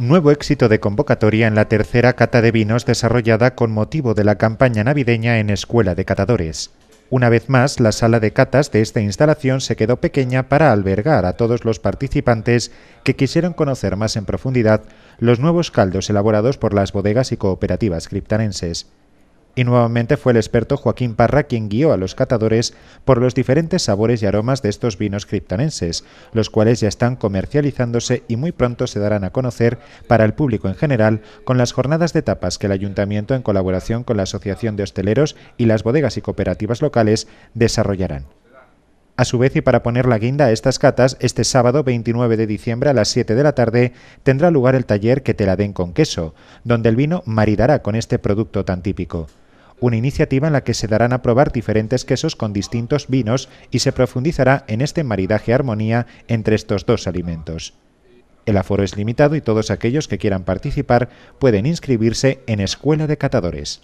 nuevo éxito de convocatoria en la tercera cata de vinos desarrollada con motivo de la campaña navideña en Escuela de Catadores. Una vez más, la sala de catas de esta instalación se quedó pequeña para albergar a todos los participantes que quisieron conocer más en profundidad los nuevos caldos elaborados por las bodegas y cooperativas criptanenses y nuevamente fue el experto Joaquín Parra quien guió a los catadores por los diferentes sabores y aromas de estos vinos criptanenses, los cuales ya están comercializándose y muy pronto se darán a conocer para el público en general con las jornadas de tapas que el ayuntamiento en colaboración con la Asociación de Hosteleros y las bodegas y cooperativas locales desarrollarán. A su vez, y para poner la guinda a estas catas, este sábado 29 de diciembre a las 7 de la tarde tendrá lugar el taller Que te la den con queso, donde el vino maridará con este producto tan típico una iniciativa en la que se darán a probar diferentes quesos con distintos vinos y se profundizará en este maridaje armonía entre estos dos alimentos. El aforo es limitado y todos aquellos que quieran participar pueden inscribirse en Escuela de Catadores.